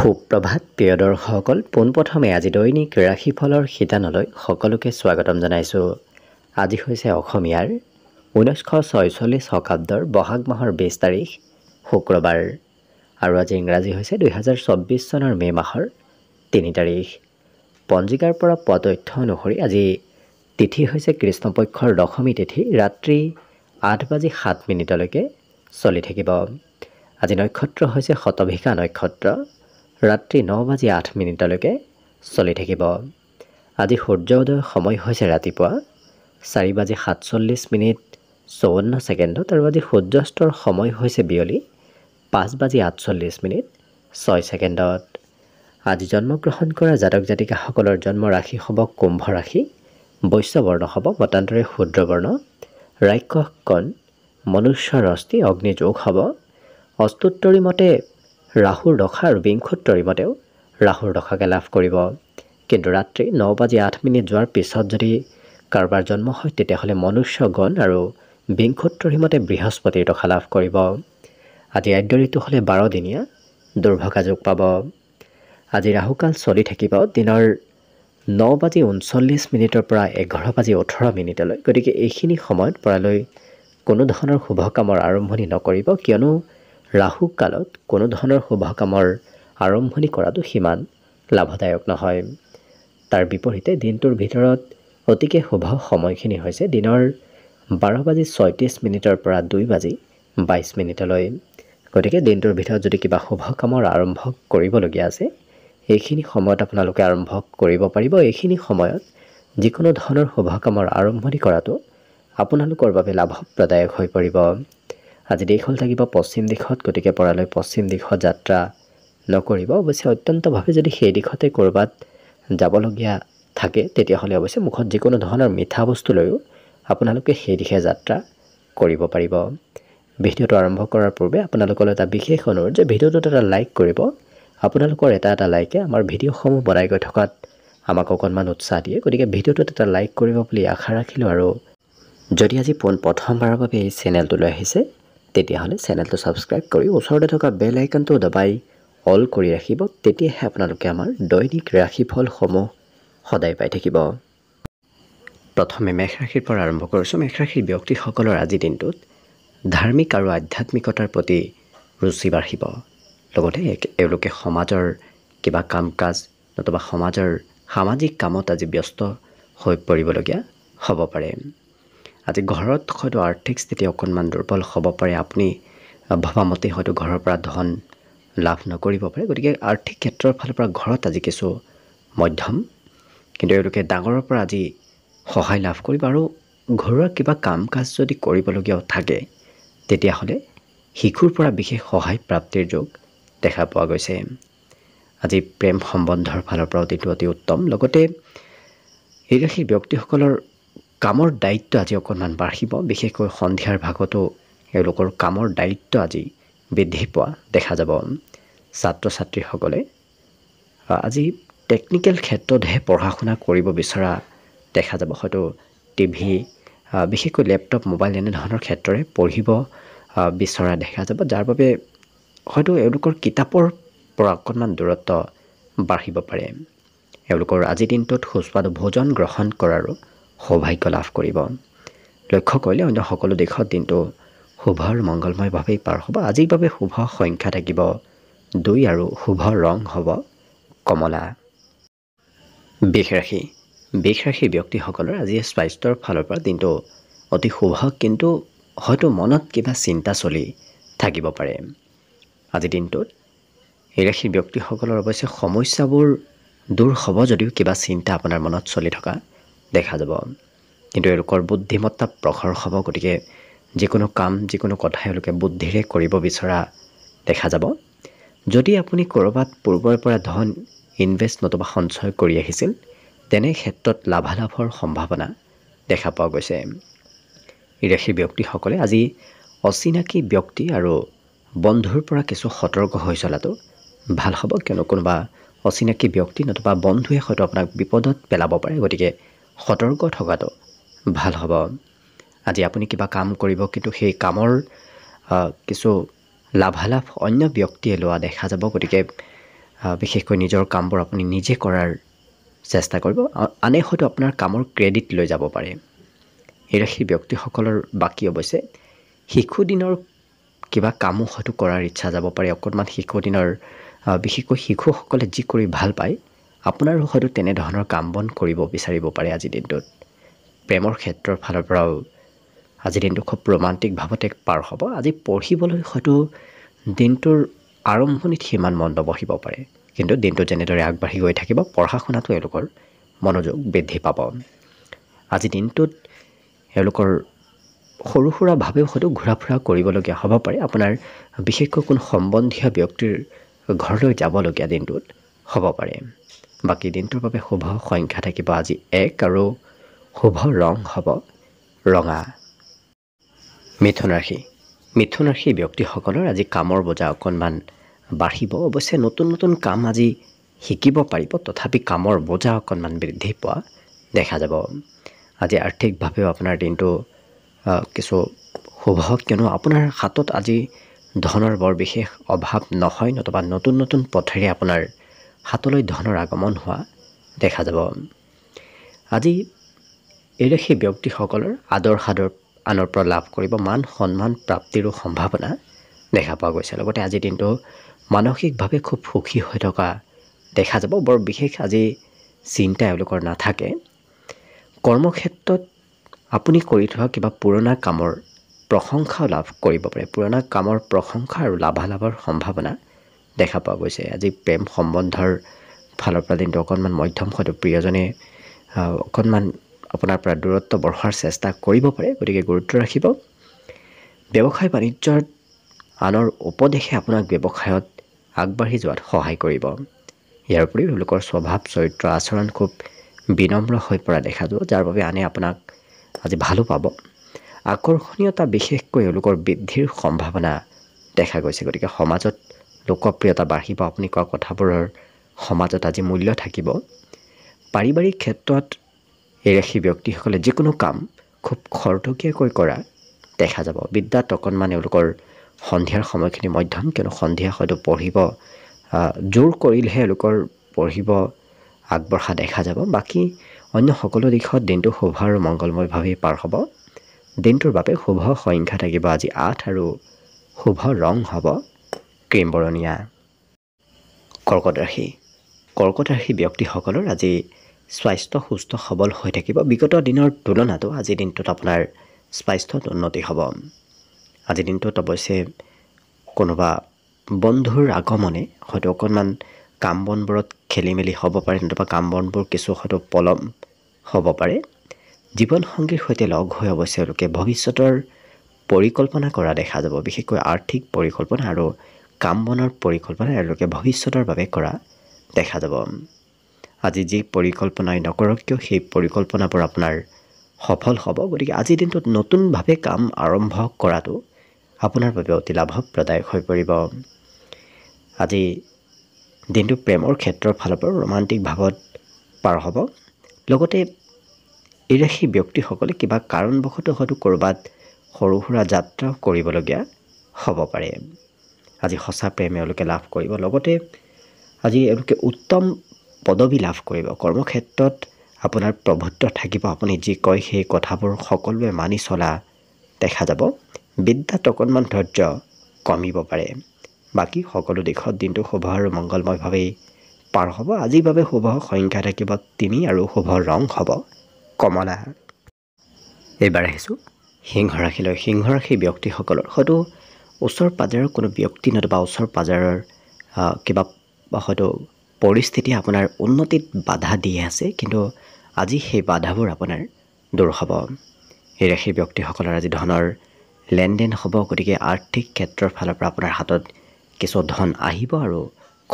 সুপ্ৰভাত প্ৰিয় দৰ্শকসকল পোনপ্ৰথমে আজি দৈনিক ৰাশিফলৰ শিতানলৈ সকলোকে স্বাগতম জনাইছোঁ আজি হৈছে অসমীয়াৰ ঊনৈছশ ছয়চল্লিছ শকাব্দৰ বহাগ মাহৰ বিছ তাৰিখ শুক্ৰবাৰ আৰু আজি ইংৰাজী হৈছে দুহেজাৰ চৌব্বিছ চনৰ মে' মাহৰ তিনি তাৰিখ পঞ্জিকাৰ পৰা পোৱা তথ্য অনুসৰি আজি তিথি হৈছে কৃষ্ণপক্ষৰ দশমী তিথি ৰাতি আঠ বাজি সাত মিনিটলৈকে চলি থাকিব আজি নক্ষত্ৰ হৈছে শতভিকা নক্ষত্ৰ ৰাতি ন বাজি আঠ মিনিটলৈকে চলি থাকিব আজি সূৰ্য উদয়ৰ সময় হৈছে ৰাতিপুৱা চাৰি বাজি সাতচল্লিছ মিনিট চৌৱন্ন ছেকেণ্ডত আৰু আজি সূৰ্যাস্তৰ সময় হৈছে বিয়লি পাঁচ বাজি আঠচল্লিছ মিনিট ছয় ছেকেণ্ডত আজি জন্মগ্ৰহণ কৰা জাতক জাতিকাসকলৰ জন্ম ৰাশি হ'ব কুম্ভ ৰাশি বৈশ্যবৰ্ণ হ'ব বতান্তৰে মতান্তৰে শুদ্ৰবৰ্ণ ৰাক্ষকণ মনুষ্যৰ অস্থি অগ্নিযোগ হ'ব অস্তোত্তৰী মতে ৰাহুৰ দশা আৰু বিংশুত তৰিমত ৰাহুৰ দশাকে লাভ কৰিব কিন্তু ৰাতি ন বাজি আঠ মিনিট যোৱাৰ পিছত যদি কাৰোবাৰ জন্ম হয় তেতিয়াহ'লে মনুষ্যগণ আৰু বিংশুত্তৰিমতে বৃহস্পতিৰ দশা লাভ কৰিব আজি আদ্য ঋতু হ'লে বাৰদিনীয়া দুৰ্ভগাযোগ পাব আজি ৰাহুকাল চলি থাকিব দিনৰ ন বাজি ঊনচল্লিছ মিনিটৰ পৰা এঘাৰ বাজি ওঠৰ মিনিটলৈ গতিকে এইখিনি সময়ত পৰালৈ কোনো ধৰণৰ শুভকামৰ আৰম্ভণি নকৰিব কিয়নো ৰাহুকালত কোনো ধৰণৰ শুভকামৰ আৰম্ভণি কৰাটো সিমান লাভদায়ক নহয় তাৰ বিপৰীতে দিনটোৰ ভিতৰত অতিকে শুভ সময়খিনি হৈছে দিনৰ বাৰ বাজি ছয়ত্ৰিছ মিনিটৰ পৰা দুই বাজি বাইছ মিনিটলৈ গতিকে দিনটোৰ ভিতৰত যদি কিবা শুভ কামৰ আৰম্ভ কৰিবলগীয়া আছে এইখিনি সময়ত আপোনালোকে আৰম্ভ কৰিব পাৰিব এইখিনি সময়ত যিকোনো ধৰণৰ শুভ কামৰ আৰম্ভণি কৰাটো আপোনালোকৰ বাবে লাভপ্ৰদায়ক হৈ পৰিব আজি দেশ হ'ল থাকিব পশ্চিম দিশত গতিকে পৰালৈ পশ্চিম দিশত যাত্ৰা নকৰিব অৱশ্যে অত্যন্তভাৱে যদি সেই দিশতে ক'ৰবাত যাবলগীয়া থাকে তেতিয়াহ'লে অৱশ্যে মুখত যিকোনো ধৰণৰ মিঠা বস্তু লৈও আপোনালোকে সেই দিশে যাত্ৰা কৰিব পাৰিব ভিডিঅ'টো আৰম্ভ কৰাৰ পূৰ্বে আপোনালোকলৈ এটা বিশেষ অনুৰোধ যে ভিডিঅ'টোত এটা লাইক কৰিব আপোনালোকৰ এটা এটা লাইকে আমাৰ ভিডিঅ'সমূহ বনাই গৈ থকাত আমাক অকণমান উৎসাহ দিয়ে গতিকে ভিডিঅ'টোত এটা লাইক কৰিব বুলি আশা ৰাখিলোঁ আৰু যদি আজি পোন প্ৰথমবাৰৰ বাবে এই চেনেলটোলৈ আহিছে তেতিয়াহ'লে চেনেলটো ছাবস্ক্ৰাইব কৰি ওচৰতে থকা বেল আইকনটো দবাই অল কৰি ৰাখিব তেতিয়াহে আপোনালোকে আমাৰ দৈনিক ৰাশিফলসমূহ সদায় পাই থাকিব প্ৰথমে মেঘ ৰাশিৰ পৰা আৰম্ভ কৰিছোঁ মেঘ ৰাশিৰ ব্যক্তিসকলৰ আজি দিনটোত ধাৰ্মিক আৰু আধ্যাত্মিকতাৰ প্ৰতি ৰুচি বাঢ়িব লগতে এওঁলোকে সমাজৰ কিবা কাম কাজ নতুবা সমাজৰ সামাজিক কামত আজি ব্যস্ত হৈ পৰিবলগীয়া হ'ব পাৰে আজি ঘৰত হয়তো আৰ্থিক স্থিতি অকণমান দুৰ্বল হ'ব পাৰে আপুনি ভবামতে হয়তো ঘৰৰ পৰা ধন লাভ নকৰিব পাৰে গতিকে আৰ্থিক ক্ষেত্ৰৰ ফালৰ পৰা ঘৰত আজি কিছু মধ্যম কিন্তু এওঁলোকে ডাঙৰৰ পৰা আজি সহায় লাভ কৰিব আৰু ঘৰুৱা কিবা কাম কাজ যদি কৰিবলগীয়াও থাকে তেতিয়াহ'লে শিশুৰ পৰা বিশেষ সহায় প্ৰাপ্তিৰ যোগ দেখা পোৱা গৈছে আজি প্ৰেম সম্বন্ধৰ ফালৰ পৰাও দিনটো অতি উত্তম লগতে এই ৰাশিৰ ব্যক্তিসকলৰ কামৰ দায়িত্ব আজি অকণমান বাঢ়িব বিশেষকৈ সন্ধিয়াৰ ভাগতো এওঁলোকৰ কামৰ দায়িত্ব আজি বৃদ্ধি পোৱা দেখা যাব ছাত্ৰ ছাত্ৰীসকলে আজি টেকনিকেল ক্ষেত্ৰতহে পঢ়া শুনা কৰিব বিচৰা দেখা যাব হয়তো টিভি বিশেষকৈ লেপটপ মোবাইল এনেধৰণৰ ক্ষেত্ৰৰে পঢ়িব বিচৰা দেখা যাব যাৰ বাবে হয়তো এওঁলোকৰ কিতাপৰ পৰা অকণমান দূৰত্ব বাঢ়িব পাৰে এওঁলোকৰ আজিৰ দিনটোত সুস্বাদু ভোজন গ্ৰহণ কৰাৰো সৌভাগ্য লাভ কৰিব লক্ষ্য কৰিলে অন্য সকলো দিশত দিনটো শুভ আৰু মংগলময়ভাৱেই পাৰ হ'ব আজিৰ বাবে শুভ সংখ্যা থাকিব দুই আৰু শুভ ৰং হ'ব কমলা বিষ ৰাশি বিষ ৰাশি ব্যক্তিসকলৰ আজি স্বাস্থ্যৰ ফালৰ পৰা দিনটো অতি শুভ কিন্তু হয়তো মনত কিবা চিন্তা চলি থাকিব পাৰে আজি দিনটোত এই ৰাশিৰ ব্যক্তিসকলৰ অৱশ্যে সমস্যাবোৰ দূৰ হ'ব যদিও কিবা চিন্তা আপোনাৰ মনত চলি থকা দেখা যাব কিন্তু এওঁলোকৰ বুদ্ধিমত্তা প্ৰখৰ হ'ব গতিকে যিকোনো কাম যিকোনো কথা এওঁলোকে বুদ্ধিৰে কৰিব বিচৰা দেখা যাব যদি আপুনি ক'ৰবাত পূৰ্বৰে পৰা ধন ইনভেষ্ট নতুবা সঞ্চয় কৰি আহিছিল তেনে ক্ষেত্ৰত লাভালাভৰ সম্ভাৱনা দেখা পোৱা গৈছে এই ৰাশিৰ ব্যক্তিসকলে আজি অচিনাকি ব্যক্তি আৰু বন্ধুৰ পৰা কিছু সতৰ্ক হৈ চলাটো ভাল হ'ব কিয়নো কোনোবা অচিনাকি ব্যক্তি নতুবা বন্ধুৱে হয়তো আপোনাক বিপদত পেলাব পাৰে গতিকে সতৰ্ক থকাটো ভাল হ'ব আজি আপুনি কিবা কাম কৰিব কিন্তু সেই কামৰ কিছু লাভালাভ অন্য ব্যক্তিয়ে লোৱা দেখা যাব গতিকে বিশেষকৈ নিজৰ কামবোৰ আপুনি নিজে কৰাৰ চেষ্টা কৰিব আনে হয়তো আপোনাৰ কামৰ ক্ৰেডিট লৈ যাব পাৰে এই ৰাশিৰ ব্যক্তিসকলৰ বাকী অৱশ্যে শিশুদিনৰ কিবা কামো হয়তো কৰাৰ ইচ্ছা যাব পাৰে অকণমান শিশুদিনৰ বিশেষকৈ শিশুসকলে যি কৰি ভাল পায় আপোনাৰো হয়তো তেনেধৰণৰ কাম বন কৰিব বিচাৰিব পাৰে আজিৰ দিনটোত প্ৰেমৰ ক্ষেত্ৰৰ ফালৰ পৰাও আজিৰ দিনটো খুব ভাৱতে পাৰ হ'ব আজি পঢ়িবলৈ হয়তো দিনটোৰ আৰম্ভণিত সিমান মন নবহিব পাৰে কিন্তু দিনটো যেনেদৰে আগবাঢ়ি গৈ থাকিব পঢ়া শুনাটো এওঁলোকৰ মনোযোগ বৃদ্ধি পাব আজি দিনটোত এওঁলোকৰ সৰু সুৰাভাৱেও হয়তো ঘূৰা ফুৰা কৰিবলগীয়া হ'ব পাৰে আপোনাৰ বিশেষকৈ কোনো সম্বন্ধীয় ব্যক্তিৰ ঘৰলৈ যাবলগীয়া দিনটোত হ'ব পাৰে বাকী দিনটোৰ বাবে শুভ সংখ্যা থাকিব আজি এক আৰু শুভ ৰং হ'ব ৰঙা মিথুন ৰাশি মিথুন ৰাশি ব্যক্তিসকলৰ আজি কামৰ বোজা অকণমান বাঢ়িব অৱশ্যে নতুন নতুন কাম আজি শিকিব পাৰিব তথাপি কামৰ বোজা অকণমান বৃদ্ধি পোৱা দেখা যাব আজি আৰ্থিকভাৱেও আপোনাৰ দিনটো কিছু শুভ কিয়নো আপোনাৰ হাতত আজি ধনৰ বৰ বিশেষ অভাৱ নহয় নতুবা নতুন নতুন পথেৰে আপোনাৰ হাতলৈ ধনৰ আগমন হোৱা দেখা যাব আজি এৰে সেই ব্যক্তিসকলৰ আদৰ সাদৰ আনৰ পৰা লাভ কৰিব মান সন্মান প্ৰাপ্তিৰো সম্ভাৱনা দেখা পোৱা গৈছে লগতে আজি দিনটো মানসিকভাৱে খুব সুখী হৈ থকা দেখা যাব বৰ বিশেষ আজি চিন্তা এওঁলোকৰ নাথাকে কৰ্মক্ষেত্ৰত আপুনি কৰি থকা কিবা পুৰণা কামৰ প্ৰশংসাও লাভ কৰিব পাৰে পুৰণা কামৰ প্ৰশংসা আৰু লাভালাভৰ সম্ভাৱনা দেখা পোৱা গৈছে আজি প্ৰেম সম্বন্ধৰ ফালৰ পৰা দিনটো অকণমান মধ্যম হয়তো প্ৰিয়জনে অকণমান আপোনাৰ পৰা দূৰত্ব বঢ়োৱাৰ চেষ্টা কৰিব পাৰে গতিকে গুৰুত্ব ৰাখিব ব্যৱসায় বাণিজ্যত আনৰ উপদেশে আপোনাক ব্যৱসায়ত আগবাঢ়ি যোৱাত সহায় কৰিব ইয়াৰ উপৰিও এওঁলোকৰ স্বভাৱ চৰিত্ৰ আচৰণ খুব বিনম্ৰ হৈ পৰা দেখা যাব যাৰ বাবে আনে আপোনাক আজি ভালো পাব আকৰ্ষণীয়তা বিশেষকৈ এওঁলোকৰ বৃদ্ধিৰ সম্ভাৱনা দেখা গৈছে গতিকে সমাজত লোকপ্ৰিয়তা বাঢ়িব আপুনি কোৱা কথাবোৰৰ সমাজত আজি মূল্য থাকিব পাৰিবাৰিক ক্ষেত্ৰত এই ৰাশি ব্যক্তিসকলে যিকোনো কাম খুব খৰতকীয়াকৈ কৰা দেখা যাব বিদ্যা তকনমান এওঁলোকৰ সন্ধিয়াৰ সময়খিনি মধ্যম কিন্তু সন্ধিয়া হয়তো পঢ়িব জোৰ কৰিলেহে এওঁলোকৰ পঢ়িব আগবঢ়া দেখা যাব বাকী অন্য সকলো দিশত দিনটো শুভ আৰু মংগলময়ভাৱেই পাৰ হ'ব দিনটোৰ বাবে শুভ সংখ্যা থাকিব আজি আঠ আৰু শুভ ৰং হ'ব ক্ৰীম বৰণীয়া কৰ্কট ৰাশি কৰ্কট ৰাশি ব্যক্তিসকলৰ আজি স্বাস্থ্য সুস্থ সবল হৈ থাকিব বিগত দিনৰ তুলনাতো আজিৰ দিনটোত আপোনাৰ স্বাস্থ্যত উন্নতি হ'ব আজিৰ দিনটোত অৱশ্যে কোনোবা বন্ধুৰ আগমনে হয়তো অকণমান কাম বনবোৰত খেলি মেলি হ'ব পাৰে নতুবা কাম বনবোৰ কিছু হয়তো পলম হ'ব পাৰে জীৱনসংগীৰ সৈতে লগ হৈ অৱশ্যে লোকে ভৱিষ্যতৰ পৰিকল্পনা কৰা দেখা যাব বিশেষকৈ আৰ্থিক পৰিকল্পনা আৰু কাম বনৰ পৰিকল্পনা এওঁলোকে ভৱিষ্যতৰ বাবে কৰা দেখা যাব আজি যি পৰিকল্পনাই নকৰক কিয় সেই পৰিকল্পনাবোৰ আপোনাৰ সফল হ'ব গতিকে আজিৰ দিনটোত নতুনভাৱে কাম আৰম্ভ কৰাটো আপোনাৰ বাবে অতি লাভপ্ৰদায়ক হৈ পৰিব আজি দিনটো প্ৰেমৰ ক্ষেত্ৰৰ ফালৰ পৰা ভাৱত পাৰ হ'ব লগতে এই ইৰাশী ব্যক্তিসকলে কিবা কাৰণবশতঃ হয়তো ক'ৰবাত সৰু সুৰা যাত্ৰাও কৰিবলগীয়া হ'ব পাৰে আজি সঁচা প্ৰেম এওঁলোকে লাভ কৰিব লগতে আজি এওঁলোকে উত্তম পদবী লাভ কৰিব কৰ্মক্ষেত্ৰত আপোনাৰ প্ৰভুত্ব থাকিব আপুনি যি কয় সেই কথাবোৰ সকলোৱে মানি চলা দেখা যাব বিদ্যাত অকণমান ধৈৰ্য কমিব পাৰে বাকী সকলো দিশত দিনটো শুভ আৰু মংগলময়ভাৱেই পাৰ হ'ব আজিৰ বাবে শুভ সংখ্যা থাকিব তিনি আৰু শুভ ৰং হ'ব কমলা এইবাৰ আহিছোঁ সিংহ ৰাশিলৈ সিংহ ৰাশি ব্যক্তিসকলৰ হয়তো ওচৰ পাজাৰৰ কোনো ব্যক্তি নতুবা ওচৰ পাজাৰৰ কিবা হয়তো পৰিস্থিতি আপোনাৰ উন্নতিত বাধা দি আছে কিন্তু আজি সেই বাধাবোৰ আপোনাৰ দূৰ হ'ব সেই ৰাশি ব্যক্তিসকলৰ আজি ধনৰ লেনদেন হ'ব গতিকে আৰ্থিক ক্ষেত্ৰৰ ফালৰ পৰা আপোনাৰ হাতত কিছু ধন আহিব আৰু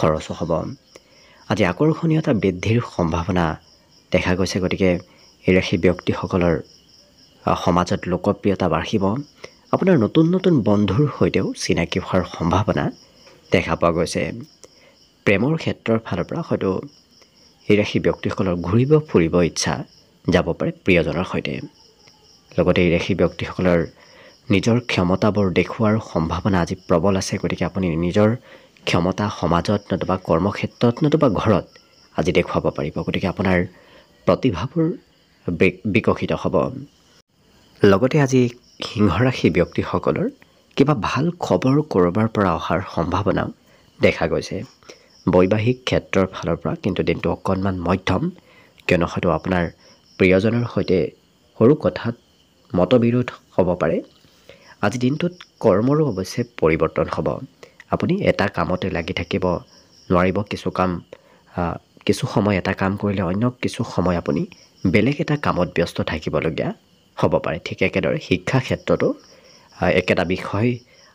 খৰচো হ'ব আজি আকৰ্ষণীয়তা বৃদ্ধিৰ সম্ভাৱনা দেখা গৈছে গতিকে এই ৰাশি ব্যক্তিসকলৰ সমাজত লোকপ্ৰিয়তা বাঢ়িব আপোনাৰ নতুন নতুন বন্ধুৰ সৈতেও চিনাকি হোৱাৰ সম্ভাৱনা দেখা পোৱা গৈছে প্ৰেমৰ ক্ষেত্ৰৰ ফালৰ পৰা হয়তো এই ৰাশি ব্যক্তিসকলৰ ঘূৰিব ফুৰিব ইচ্ছা যাব পাৰে প্ৰিয়জনৰ সৈতে লগতে এই ৰাশি ব্যক্তিসকলৰ নিজৰ ক্ষমতাবোৰ দেখুৱাৰ সম্ভাৱনা আজি প্ৰবল আছে গতিকে আপুনি নিজৰ ক্ষমতা সমাজত নতুবা কৰ্মক্ষেত্ৰত নতুবা ঘৰত আজি দেখুৱাব পাৰিব গতিকে আপোনাৰ প্ৰতিভাবোৰ বিকশিত হ'ব লগতে আজি সিংহৰাশি ব্যক্তিসকলৰ কিবা ভাল খবৰ ক'ৰবাৰ পৰা অহাৰ সম্ভাৱনাও দেখা গৈছে বৈবাহিক ক্ষেত্ৰৰ ফালৰ পৰা কিন্তু দিনটো অকণমান মধ্যম কিয়নো হয়তো আপোনাৰ প্ৰিয়জনৰ সৈতে সৰু কথাত মত বিৰোধ হ'ব পাৰে আজি দিনটোত কৰ্মৰো অৱশ্যে পৰিৱৰ্তন হ'ব আপুনি এটা কামতে লাগি থাকিব নোৱাৰিব কিছু কাম কিছু সময় এটা কাম কৰিলে অন্য কিছু সময় আপুনি বেলেগ এটা কামত ব্যস্ত থাকিবলগীয়া হ'ব পাৰে ঠিক একেদৰে শিক্ষা ক্ষেত্ৰতো একেটা বিষয়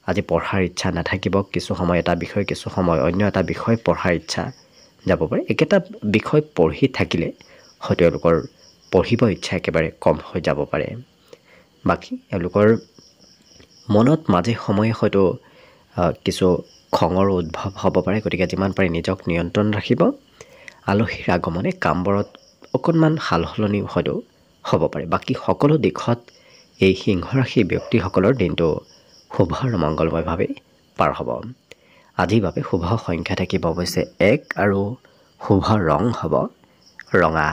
আজি পঢ়াৰ ইচ্ছা নাথাকিব কিছু সময় এটা বিষয় কিছু সময় অন্য এটা বিষয় পঢ়াৰ ইচ্ছা যাব পাৰে একেটা বিষয় পঢ়ি থাকিলে হয় তেওঁলোকৰ পঢ়িব ইচ্ছা একেবাৰে কম হৈ যাব পাৰে বাকী এওঁলোকৰ মনত মাজে সময়ে হয়তো কিছু খঙৰ উদ্ভৱ হ'ব পাৰে গতিকে যিমান পাৰে নিজক নিয়ন্ত্ৰণ ৰাখিব আলহীৰ আগমনে কামবোৰত অকণমান সাল সলনি হয়তো হ'ব পাৰে বাকী সকলো দিশত এই সিংহ ৰাশি ব্যক্তিসকলৰ দিনটো শুভ আৰু মংগলময়ভাৱে পাৰ হ'ব আজিৰ বাবে শুভ সংখ্যা থাকিব অৱশ্যে এক আৰু শুভ ৰং হ'ব ৰঙা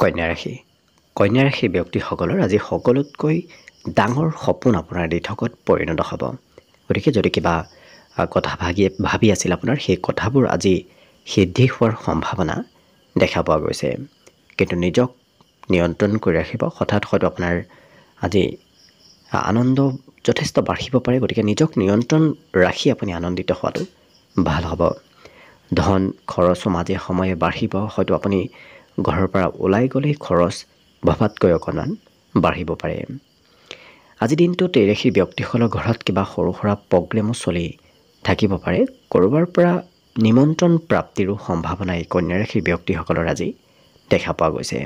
কন্যা ৰাশি কন্যা ৰাশি ব্যক্তিসকলৰ আজি সকলোতকৈ ডাঙৰ সপোন আপোনাৰ দিঠকত পৰিণত হ'ব গতিকে যদি কিবা কথা ভাগি ভাবি আছিল আপোনাৰ সেই কথাবোৰ আজি সিদ্ধি হোৱাৰ সম্ভাৱনা দেখা পোৱা গৈছে কিন্তু নিজক নিয়ন্ত্ৰণ কৰি ৰাখিব হঠাৎ হয়তো আপোনাৰ আজি আনন্দ যথেষ্ট বাঢ়িব পাৰে গতিকে নিজক নিয়ন্ত্ৰণ ৰাখি আপুনি আনন্দিত হোৱাটো ভাল হ'ব ধন খৰচো মাজে সময়ে বাঢ়িব হয়তো আপুনি ঘৰৰ পৰা ওলাই গ'লেই খৰচ ভবাতকৈ অকণমান বাঢ়িব পাৰে আজি দিনটোত এইৰাশীৰ ব্যক্তিসকলৰ ঘৰত কিবা সৰু সুৰা প্ৰগ্ৰেমো চলি থাকিব পাৰে ক'ৰবাৰ পৰা নিমন্ত্ৰণ প্ৰাপ্তিৰো সম্ভাৱনা এই কন্যাৰাশীৰ ব্যক্তিসকলৰ আজি দেখা পোৱা গৈছে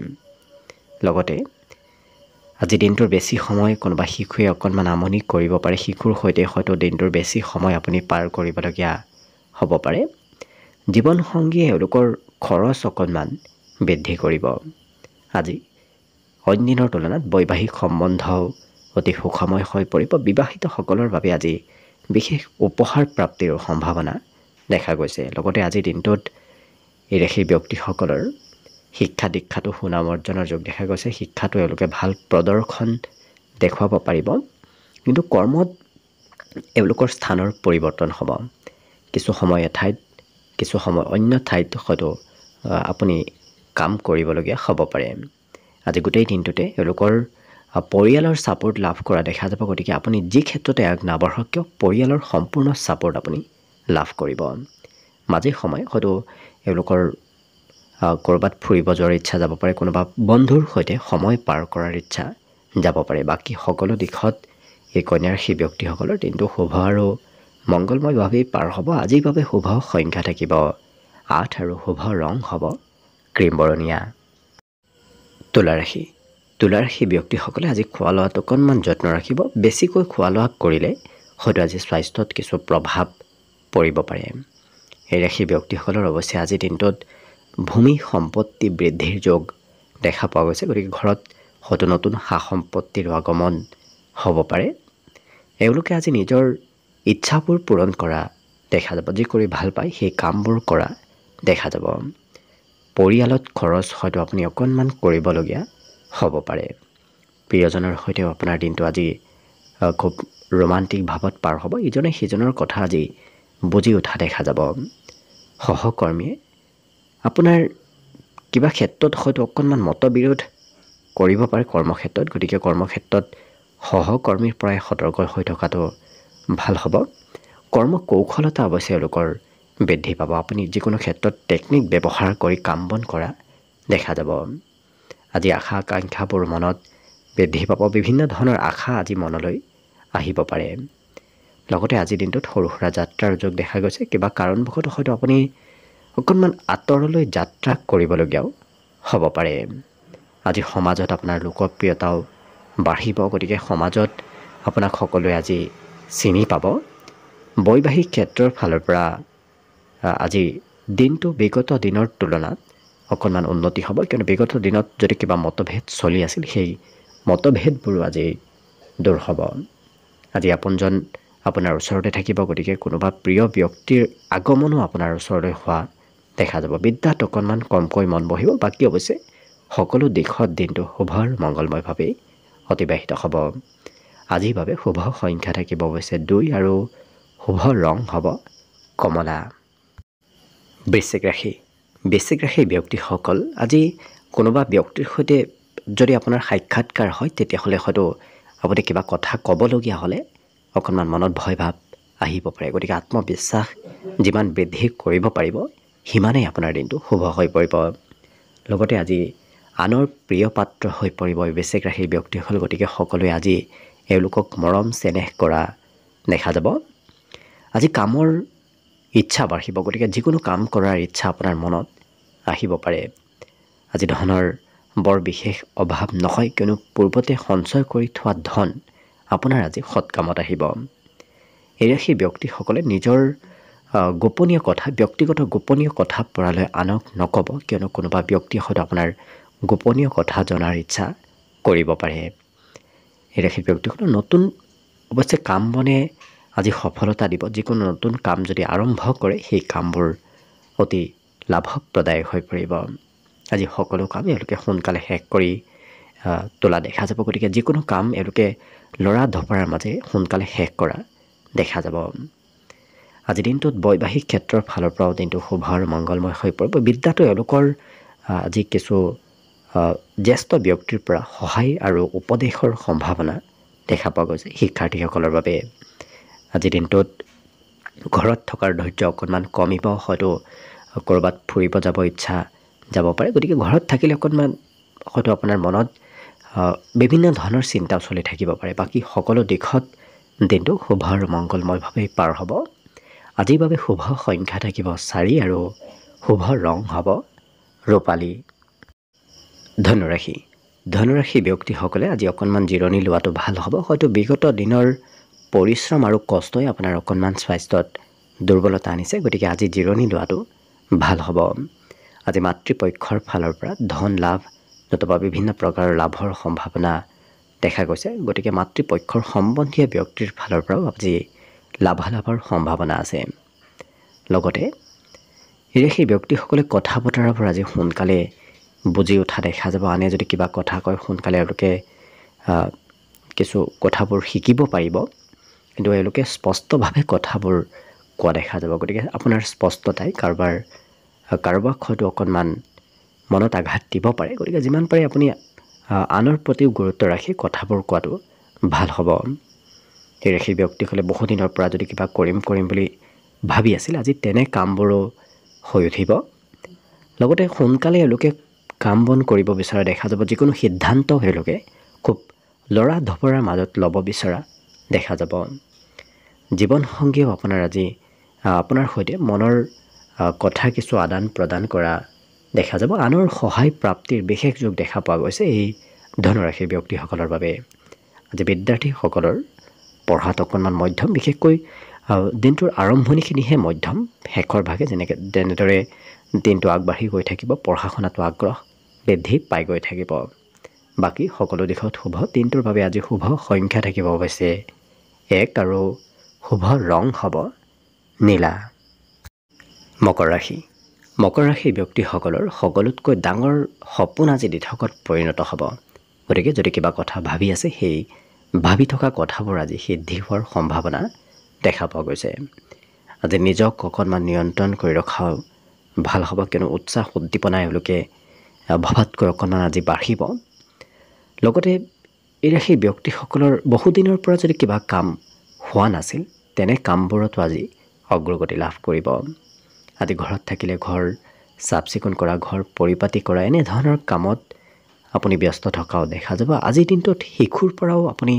লগতে আজি দিনটোৰ বেছি সময় কোনোবা শিশুৱে অকণমান আমনি কৰিব পাৰে শিশুৰ সৈতে হয়তো দিনটোৰ বেছি সময় আপুনি পাৰ কৰিবলগীয়া হ'ব পাৰে জীৱনসংগীয়ে এওঁলোকৰ খৰচ অকণমান বৃদ্ধি কৰিব আজি দিনৰ তুলনাত বৈবাহিক সম্বন্ধও অতি সুখময় হৈ পৰিব বিবাহিতসকলৰ বাবে আজি বিশেষ উপহাৰ প্ৰাপ্তিৰ সম্ভাৱনা দেখা গৈছে লগতে আজি দিনটোত এই ৰাশিৰ ব্যক্তিসকলৰ শিক্ষা দীক্ষাটো সুনাম অৰ্জনৰ যোগ দেখা গৈছে শিক্ষাটো এওঁলোকে ভাল প্ৰদৰ্শন দেখুৱাব পাৰিব কিন্তু কৰ্মত এওঁলোকৰ স্থানৰ পৰিৱৰ্তন হ'ব কিছু সময় এঠাইত কিছু সময় অন্য ঠাইত হয়তো আপুনি কাম কৰিবলগীয়া হ'ব পাৰে আজি গোটেই দিনটোতে এওঁলোকৰ পৰিয়ালৰ ছাপৰ্ট লাভ কৰা দেখা যাব গতিকে আপুনি যি ক্ষেত্ৰতে আগ নাবঢ়ক কিয় পৰিয়ালৰ সম্পূৰ্ণ ছাপৰ্ট আপুনি লাভ কৰিব মাজে সময়ে হয়তো এওঁলোকৰ ক'ৰবাত ফুৰিব যোৱাৰ ইচ্ছা যাব পাৰে কোনোবা বন্ধুৰ সৈতে সময় পাৰ কৰাৰ ইচ্ছা যাব পাৰে বাকী সকলো দিশত এই কন্যাৰাশি ব্যক্তিসকলৰ দিনটো শুভ আৰু মংগলময়ভাৱেই পাৰ হ'ব আজিৰ বাবে শুভ সংখ্যা থাকিব আঠ আৰু শুভ ৰং হ'ব ক্ৰীমবৰণীয়া তুলাৰাশি তুলাৰাশি ব্যক্তিসকলে আজি খোৱা লোৱাত অকণমান যত্ন ৰাখিব বেছিকৈ খোৱা লোৱা কৰিলে হয়তো আজি স্বাস্থ্যত কিছু প্ৰভাৱ পৰিব পাৰে এই ৰাশি ব্যক্তিসকলৰ অৱশ্যে আজিৰ দিনটোত ভূমি সম্পত্তি বৃদ্ধিৰ যোগ দেখা পোৱা গৈছে গতিকে ঘৰত হয়তো নতুন সা সম্পত্তিৰো আগমন হ'ব পাৰে এওঁলোকে আজি নিজৰ ইচ্ছাবোৰ পূৰণ কৰা দেখা যাব যি কৰি ভাল পায় সেই কামবোৰ কৰা দেখা যাব পৰিয়ালত খৰচ হয়তো আপুনি অকণমান কৰিবলগীয়া হ়ব পাৰে প্ৰিয়জনৰ সৈতেও আপোনাৰ দিনটো আজি খুব ৰোমান্টিক ভাৱত পাৰ হ'ব ইজনে সিজনৰ কথা আজি বুজি উঠা দেখা যাব সহকৰ্মীয়ে আপোনাৰ কিবা ক্ষেত্ৰত হয়তো অকণমান মত বিৰোধ কৰিব পাৰে কৰ্মক্ষেত্ৰত গতিকে কৰ্মক্ষেত্ৰত সহকৰ্মীৰ পৰাই সতৰ্ক হৈ থকাটো ভাল হ'ব কৰ্ম কৌশলতা অৱশ্যে এওঁলোকৰ বৃদ্ধি পাব আপুনি যিকোনো ক্ষেত্ৰত টেকনিক ব্যৱহাৰ কৰি কাম বন কৰা দেখা যাব আজি আশা আকাংক্ষাবোৰ মনত বৃদ্ধি পাব বিভিন্ন ধৰণৰ আশা আজি মনলৈ আহিব পাৰে লগতে আজিৰ দিনটোত সৰু সুৰা যাত্ৰাৰ যোগ দেখা গৈছে কিবা কাৰণবশতঃ হয়তো আপুনি অকণমান আঁতৰলৈ যাত্ৰা কৰিবলগীয়াও হ'ব পাৰে আজি সমাজত আপোনাৰ লোকপ্ৰিয়তাও বাঢ়িব গতিকে সমাজত আপোনাক সকলোৱে আজি চিনি পাব বৈবাহিক ক্ষেত্ৰৰ ফালৰ পৰা আজি দিনটো বিগত দিনৰ তুলনাত অকণমান উন্নতি হ'ব কিয়নো বিগত দিনত যদি কিবা মতভেদ চলি আছিল সেই মতভেদবোৰো আজি দূৰ হ'ব আজি আপোনজন আপোনাৰ ওচৰতে থাকিব গতিকে কোনোবা প্ৰিয় ব্যক্তিৰ আগমনো আপোনাৰ ওচৰলৈ হোৱা দেখা যাব বিদ্যাত অকণমান কমকৈ মন বহিব বাকী অৱশ্যে সকলো দিশত দিনটো শুভ মংগলময়ভাৱেই অতিবাহিত হ'ব আজিৰ বাবে শুভ সংখ্যা থাকিব অৱশ্যে দুই আৰু শুভ ৰং হ'ব কমলা বৃশ্চিক ৰাশি বৃশ্চিক ৰাশিৰ ব্যক্তিসকল আজি কোনোবা ব্যক্তিৰ সৈতে যদি আপোনাৰ সাক্ষাৎকাৰ হয় তেতিয়াহ'লে হয়তো আপুনি কিবা কথা ক'বলগীয়া হ'লে অকণমান মনত ভয় ভাৱ আহিব পাৰে গতিকে আত্মবিশ্বাস যিমান বৃদ্ধি কৰিব পাৰিব সিমানেই আপোনাৰ দিনটো শুভ হৈ পৰিব লগতে আজি আনৰ প্ৰিয় পাত্ৰ হৈ পৰিব বেচেক ৰাশিৰ ব্যক্তিসকল গতিকে সকলোৱে আজি এওঁলোকক মৰম চেনেহ কৰা দেখা যাব আজি কামৰ ইচ্ছা বাঢ়িব গতিকে যিকোনো কাম কৰাৰ ইচ্ছা আপোনাৰ মনত আহিব পাৰে আজি ধনৰ বৰ বিশেষ অভাৱ নহয় কিয়নো পূৰ্বতে সঞ্চয় কৰি থোৱা ধন আপোনাৰ আজি সৎকামত আহিব এই ৰাশিৰ ব্যক্তিসকলে নিজৰ গোপনীয় কথা ব্যক্তিগত গোপনীয় কথা পৰালৈ আনক নক'ব কিয়নো কোনোবা ব্যক্তিয়ে হয়তো আপোনাৰ গোপনীয় কথা জনাৰ ইচ্ছা কৰিব পাৰে এই সেই ব্যক্তিসকলে নতুন অৱশ্যে কাম বনে আজি সফলতা দিব যিকোনো নতুন কাম যদি আৰম্ভ কৰে সেই কামবোৰ অতি লাভপ্ৰদায়ক হৈ পৰিব আজি সকলো কাম এওঁলোকে সোনকালে শেষ কৰি তোলা দেখা যাব গতিকে যিকোনো কাম এওঁলোকে ল'ৰা ধপৰাৰ মাজে সোনকালে শেষ কৰা দেখা যাব আজি দিনটোত বৈবাহিক ক্ষেত্ৰৰ ফালৰ পৰাও দিনটো শুভ আৰু মংগলময় হৈ পৰিব বিদ্যাটো এওঁলোকৰ আজি কিছু জ্যেষ্ঠ ব্যক্তিৰ পৰা সহায় আৰু উপদেশৰ সম্ভাৱনা দেখা পোৱা গৈছে শিক্ষাৰ্থীসকলৰ বাবে আজি দিনটোত ঘৰত থকাৰ ধৈৰ্য অকণমান কমিব হয়তো ক'ৰবাত ফুৰিব যাব ইচ্ছা যাব পাৰে গতিকে ঘৰত থাকিলে অকণমান হয়তো আপোনাৰ মনত বিভিন্ন ধৰণৰ চিন্তাও চলি থাকিব পাৰে বাকী সকলো দিশত দিনটো শুভ আৰু মংগলময়ভাৱেই পাৰ হ'ব আজিৰ বাবে শুভ সংখ্যা থাকিব চাৰি আৰু শুভ ৰং হ'ব ৰূপালী ধনুৰাশি ধনুৰাশি ব্যক্তিসকলে আজি অকণমান জিৰণি লোৱাটো ভাল হ'ব হয়তো বিগত দিনৰ পৰিশ্ৰম আৰু কষ্টই আপোনাৰ অকণমান স্বাস্থ্যত দুৰ্বলতা আনিছে গতিকে আজি জিৰণি লোৱাটো ভাল হ'ব আজি মাতৃপক্ষৰ ফালৰ পৰা ধন লাভ নতুবা বিভিন্ন প্ৰকাৰৰ লাভৰ সম্ভাৱনা দেখা গৈছে গতিকে মাতৃপক্ষৰ সম্বন্ধীয় ব্যক্তিৰ ফালৰ পৰাও আজি লাভালাভৰ সম্ভাৱনা আছে লগতে এই সেই ব্যক্তিসকলে কথা বতৰাৰ পৰা আজি সোনকালে বুজি উঠা দেখা যাব আনে যদি কিবা কথা কয় সোনকালে এওঁলোকে কিছু কথাবোৰ শিকিব পাৰিব কিন্তু এওঁলোকে স্পষ্টভাৱে কথাবোৰ কোৱা দেখা যাব গতিকে আপোনাৰ স্পষ্টতাই কাৰোবাৰ কাৰোবাক হয়তো অকণমান মনত আঘাত দিব পাৰে গতিকে যিমান পাৰে আপুনি আনৰ প্ৰতিও গুৰুত্ব ৰাখি কথাবোৰ কোৱাটো ভাল হ'ব সেই সেই ব্যক্তিসকলে বহুদিনৰ পৰা যদি কিবা কৰিম কৰিম বুলি ভাবি আছিল আজি তেনে কামবোৰো হৈ উঠিব লগতে সোনকালে এওঁলোকে কাম বন কৰিব বিচৰা দেখা যাব যিকোনো সিদ্ধান্ত এওঁলোকে খুব লৰা ধপৰাৰ মাজত ল'ব বিচৰা দেখা যাব জীৱনসংগীয়েও আপোনাৰ আজি আপোনাৰ সৈতে মনৰ কথা কিছু আদান প্ৰদান কৰা দেখা যাব আনৰ সহায় প্ৰাপ্তিৰ বিশেষ যোগ দেখা পোৱা গৈছে এই ধনৰাশিৰ ব্যক্তিসকলৰ বাবে আজি বিদ্যাৰ্থীসকলৰ পঢ়াত অকণমান মধ্যম বিশেষকৈ দিনটোৰ আৰম্ভণিখিনিহে মধ্যম শেষৰ ভাগে যেনেকৈ তেনেদৰে দিনটো আগবাঢ়ি গৈ থাকিব পঢ়া শুনাটো আগ্ৰহ বৃদ্ধি পাই গৈ থাকিব বাকী সকলো দিশত শুভ দিনটোৰ বাবে আজি শুভ সংখ্যা থাকিব অৱশ্যে এক আৰু শুভ ৰং হ'ব নীলা মকৰ ৰাশি মকৰ ৰাশি ব্যক্তিসকলৰ সকলোতকৈ ডাঙৰ সপোন আজি দিঠকত পৰিণত হ'ব গতিকে যদি কিবা কথা ভাবি আছে সেই ভাবি থকা কথাবোৰ আজি সিদ্ধি হোৱাৰ সম্ভাৱনা দেখা পোৱা গৈছে আজি নিজক অকণমান নিয়ন্ত্ৰণ কৰি ৰখা ভাল হ'ব কিয়নো উৎসাহ উদ্দীপনা এওঁলোকে ভবাতকৈ অকণমান আজি বাঢ়িব লগতে এই সেই ব্যক্তিসকলৰ বহুদিনৰ পৰা যদি কিবা কাম হোৱা নাছিল তেনে কামবোৰতো আজি অগ্ৰগতি লাভ কৰিব আজি ঘৰত থাকিলে ঘৰ চাফ চিকুণ কৰা ঘৰ পৰিপাতি কৰা এনেধৰণৰ কামত আপুনি ব্যস্ত থকাও দেখা যাব আজিৰ দিনটোত শিশুৰ পৰাও আপুনি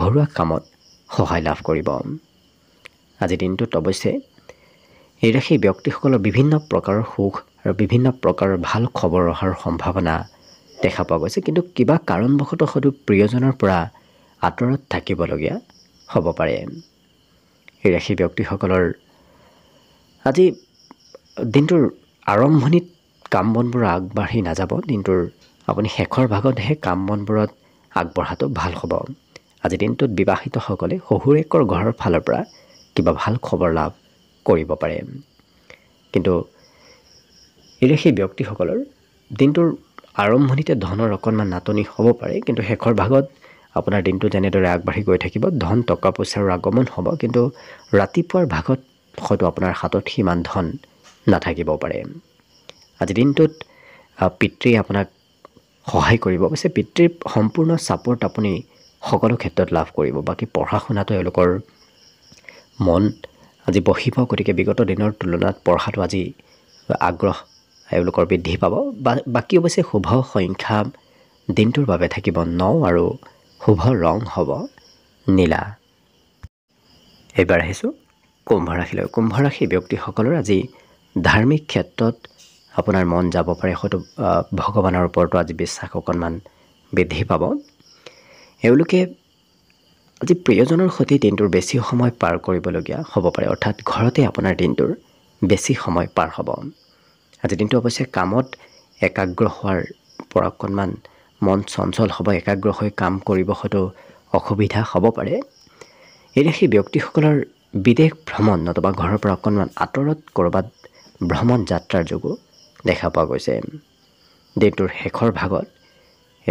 ঘৰুৱা কামত সহায় লাভ কৰিব আজিৰ দিনটোত অৱশ্যে এই ৰাশি ব্যক্তিসকলৰ বিভিন্ন প্ৰকাৰৰ সুখ আৰু বিভিন্ন প্ৰকাৰৰ ভাল খবৰ অহাৰ সম্ভাৱনা দেখা পোৱা গৈছে কিন্তু কিবা কাৰণবশতঃ হয়তো প্ৰিয়জনৰ পৰা আঁতৰত থাকিবলগীয়া হ'ব পাৰে এই ৰাশি ব্যক্তিসকলৰ আজি দিনটোৰ আৰম্ভণিত কাম বনবোৰ আগবাঢ়ি নাযাব দিনটোৰ আপুনি শেষৰ ভাগতহে কাম মনবোৰত আগবঢ়াটো ভাল হ'ব আজি দিনটোত বিবাহিতসকলে শহুৰেকৰ ঘৰৰ ফালৰ পৰা কিবা ভাল খবৰ লাভ কৰিব পাৰে কিন্তু এই সেই ব্যক্তিসকলৰ দিনটোৰ আৰম্ভণিতে ধনৰ অকণমান নাটনি হ'ব পাৰে কিন্তু শেষৰ ভাগত আপোনাৰ দিনটো যেনেদৰে আগবাঢ়ি গৈ থাকিব ধন টকা পইচাৰো আগমন হ'ব কিন্তু ৰাতিপুৱাৰ ভাগত হয়তো আপোনাৰ হাতত সিমান ধন নাথাকিব পাৰে আজি দিনটোত পিতৃয়ে আপোনাক সহায় কৰিব অৱশ্যে পিতৃৰ সম্পূৰ্ণ ছাপৰ্ট আপুনি সকলো ক্ষেত্ৰত লাভ কৰিব বাকী পঢ়া শুনাটো এওঁলোকৰ মন আজি বহিব গতিকে বিগত দিনৰ তুলনাত পঢ়াটো আজি আগ্ৰহ এওঁলোকৰ বৃদ্ধি পাব বা বাকী অৱশ্যে শুভ সংখ্যা দিনটোৰ বাবে থাকিব ন আৰু শুভ ৰং হ'ব নীলা এইবাৰ আহিছোঁ কুম্ভ ৰাশিলৈ কুম্ভ ৰাশি ব্যক্তিসকলৰ আজি ধাৰ্মিক ক্ষেত্ৰত আপোনাৰ মন যাব পাৰে হয়তো ভগৱানৰ ওপৰতো আজি বিশ্বাস অকণমান বৃদ্ধি পাব এওঁলোকে আজি প্ৰিয়জনৰ সৈতে দিনটোৰ বেছি সময় পাৰ কৰিবলগীয়া হ'ব পাৰে অৰ্থাৎ ঘৰতে আপোনাৰ দিনটোৰ বেছি সময় পাৰ হ'ব আজি দিনটো অৱশ্যে কামত একাগ্ৰ হোৱাৰ পৰা অকণমান মন চঞ্চল হ'ব একাগ্ৰ হৈ কাম কৰিব হয়তো অসুবিধা হ'ব পাৰে এই সেই ব্যক্তিসকলৰ বিদেশ ভ্ৰমণ নতুবা ঘৰৰ পৰা অকণমান আঁতৰত ক'ৰবাত ভ্ৰমণ যাত্ৰাৰ যোগো দেখা পোৱা গৈছে দিনটোৰ শেষৰ ভাগত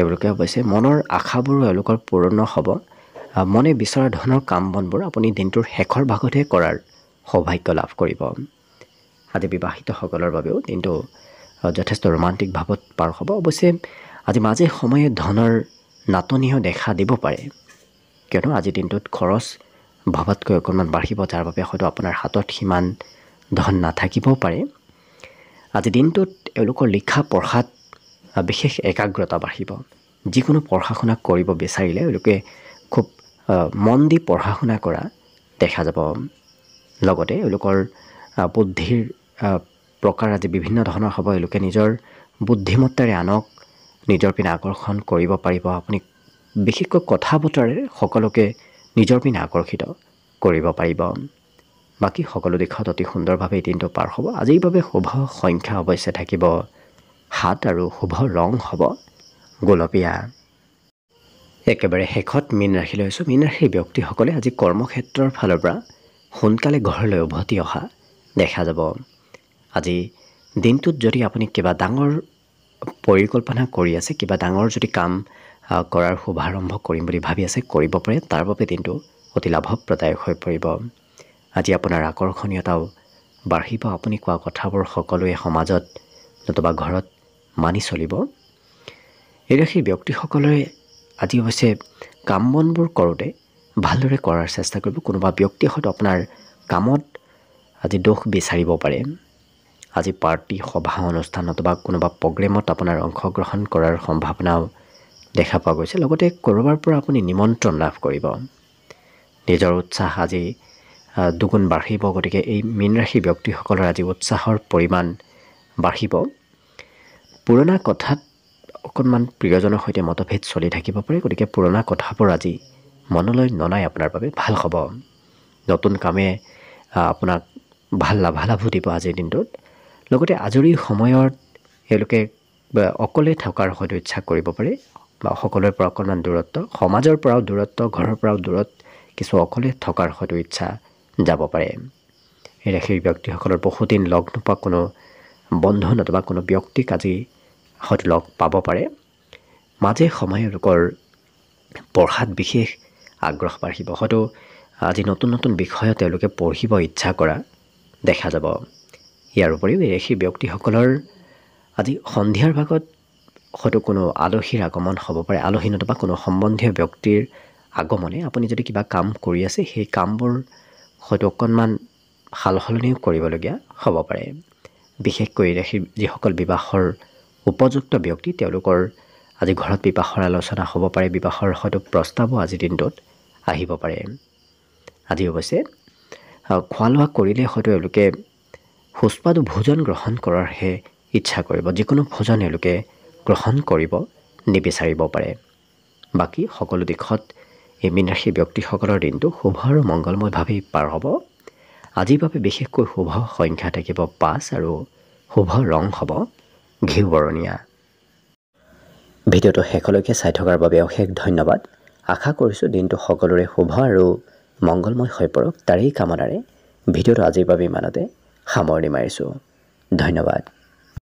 এওঁলোকে অৱশ্যে মনৰ আশাবোৰো এওঁলোকৰ পূৰণ হ'ব মনে বিচৰা ধৰণৰ কাম বনবোৰ আপুনি দিনটোৰ শেষৰ ভাগতহে কৰাৰ সৌভাগ্য লাভ কৰিব আজি বিবাহিতসকলৰ বাবেও দিনটো যথেষ্ট ৰোমান্টিক ভাৱত পাৰ হ'ব অৱশ্যে আজি মাজে সময়ে ধনৰ নাটনিও দেখা দিব পাৰে কিয়নো আজি দিনটোত খৰচ ভবাতকৈ অকণমান বাঢ়িব যাৰ বাবে হয়তো আপোনাৰ হাতত সিমান ধন নাথাকিবও পাৰে আজিৰ দিনটোত এওঁলোকৰ লিখা পঢ়াত বিশেষ একাগ্ৰতা বাঢ়িব যিকোনো পঢ়া শুনা কৰিব বিচাৰিলে এওঁলোকে খুব মন দি পঢ়া শুনা কৰা দেখা যাব লগতে এওঁলোকৰ বুদ্ধিৰ প্ৰকাৰ আজি বিভিন্ন ধৰণৰ হ'ব এওঁলোকে নিজৰ বুদ্ধিমত্তাৰে আনক নিজৰ পিনে আকৰ্ষণ কৰিব পাৰিব আপুনি বিশেষকৈ কথা বতৰাৰে সকলোকে নিজৰ পিনে আকৰ্ষিত কৰিব পাৰিব বাকী সকলো দিশত অতি সুন্দৰভাৱে এই দিনটো পাৰ হ'ব আজিৰ বাবে শুভ সংখ্যা অৱশ্যে থাকিব সাত আৰু শুভ ৰং হ'ব গোলপীয়া একেবাৰে শেষত মীন ৰাশি লৈছোঁ মীন ৰাশিৰ ব্যক্তিসকলে আজি কৰ্মক্ষেত্ৰৰ ফালৰ পৰা সোনকালে ঘৰলৈ উভতি অহা দেখা যাব আজি দিনটোত যদি আপুনি কিবা ডাঙৰ পৰিকল্পনা কৰি আছে কিবা ডাঙৰ যদি কাম কৰাৰ শুভাৰম্ভ কৰিম বুলি ভাবি আছে কৰিব পাৰে তাৰ বাবে দিনটো অতি লাভপ্ৰদায়ক হৈ পৰিব আজি আপোনাৰ আকৰ্ষণীয়তাও বাঢ়িব আপুনি কোৱা কথাবোৰ সকলোৱে সমাজত নতুবা ঘৰত মানি চলিব এই ৰাশিৰ ব্যক্তিসকলে আজি অৱশ্যে কাম বনবোৰ কৰোঁতে ভালদৰে কৰাৰ চেষ্টা কৰিব কোনোবা ব্যক্তিয়ে হয়তো আপোনাৰ কামত আজি দোষ বিচাৰিব পাৰে আজি পাৰ্টি সভা অনুষ্ঠান নতুবা কোনোবা প্ৰগ্ৰেমত আপোনাৰ অংশগ্ৰহণ কৰাৰ সম্ভাৱনাও দেখা পোৱা গৈছে লগতে ক'ৰবাৰ পৰা আপুনি নিমন্ত্ৰণ লাভ কৰিব নিজৰ উৎসাহ আজি দুগুণ বাঢ়িব গতিকে এই মীন ৰাশি ব্যক্তিসকলৰ আজি উৎসাহৰ পৰিমাণ বাঢ়িব পুৰণা কথাত অকণমান প্ৰিয়জনৰ সৈতে মতভেদ চলি থাকিব পাৰে গতিকে পুৰণা কথাবোৰ আজি মনলৈ ননাই আপোনাৰ বাবে ভাল হ'ব নতুন কামে আপোনাক ভাল লাভালাভো দিব আজিৰ দিনটোত লগতে আজৰি সময়ত এওঁলোকে অকলে থকাৰ হয়তো ইচ্ছা কৰিব পাৰে বা সকলোৰে পৰা অকণমান দূৰত্ব সমাজৰ পৰাও দূৰত্ব ঘৰৰ পৰাও দূৰত কিছু অকলে থকাৰ হয়তো ইচ্ছা যাব পাৰে এতিয়া সেই ব্যক্তিসকলৰ বহুদিন লগ নোপোৱা কোনো বন্ধু নতুবা কোনো ব্যক্তিক আজি হয়তো লগ পাব পাৰে মাজে সময়ে এওঁলোকৰ পঢ়াত বিশেষ আগ্ৰহ বাঢ়িব হয়তো আজি নতুন নতুন বিষয় তেওঁলোকে পঢ়িব ইচ্ছা কৰা দেখা যাব ইয়াৰ উপৰিও সেই ব্যক্তিসকলৰ আজি সন্ধিয়াৰ ভাগত হয়তো কোনো আলহীৰ আগমন হ'ব পাৰে আলহী নতুবা কোনো সম্বন্ধীয় ব্যক্তিৰ আগমনে আপুনি যদি কিবা কাম কৰি আছে সেই কামবোৰ হয়তো অকণমান সাল সলনিও কৰিবলগীয়া হ'ব পাৰে বিশেষকৈ যিসকল বিবাহৰ উপযুক্ত ব্যক্তি তেওঁলোকৰ আজি ঘৰত বিবাহৰ আলোচনা হ'ব পাৰে বিবাহৰ হয়তো প্ৰস্তাৱো আজিৰ দিনটোত আহিব পাৰে আজি অৱশ্যে খোৱা লোৱা কৰিলে হয়তো এওঁলোকে সুস্বাদু ভোজন গ্ৰহণ কৰাৰহে ইচ্ছা কৰিব যিকোনো ভোজন এওঁলোকে গ্ৰহণ কৰিব নিবিচাৰিব পাৰে বাকী সকলো দিশত এই মীন ৰাশি ব্যক্তিসকলৰ দিনটো শুভ আৰু মংগলময়ভাৱেই পাৰ হ'ব আজিৰ বাবে বিশেষকৈ শুভ সংখ্যা থাকিব পাঁচ আৰু শুভ ৰং হ'ব ঘিউ বৰণীয়া ভিডিঅ'টো শেষলৈকে চাই থকাৰ বাবে অশেষ ধন্যবাদ আশা কৰিছোঁ দিনটো সকলোৰে শুভ আৰু মংগলময় হৈ পৰক তাৰেই কামনাৰে ভিডিঅ'টো আজিৰ বাবে ইমানতে সামৰণি মাৰিছোঁ ধন্যবাদ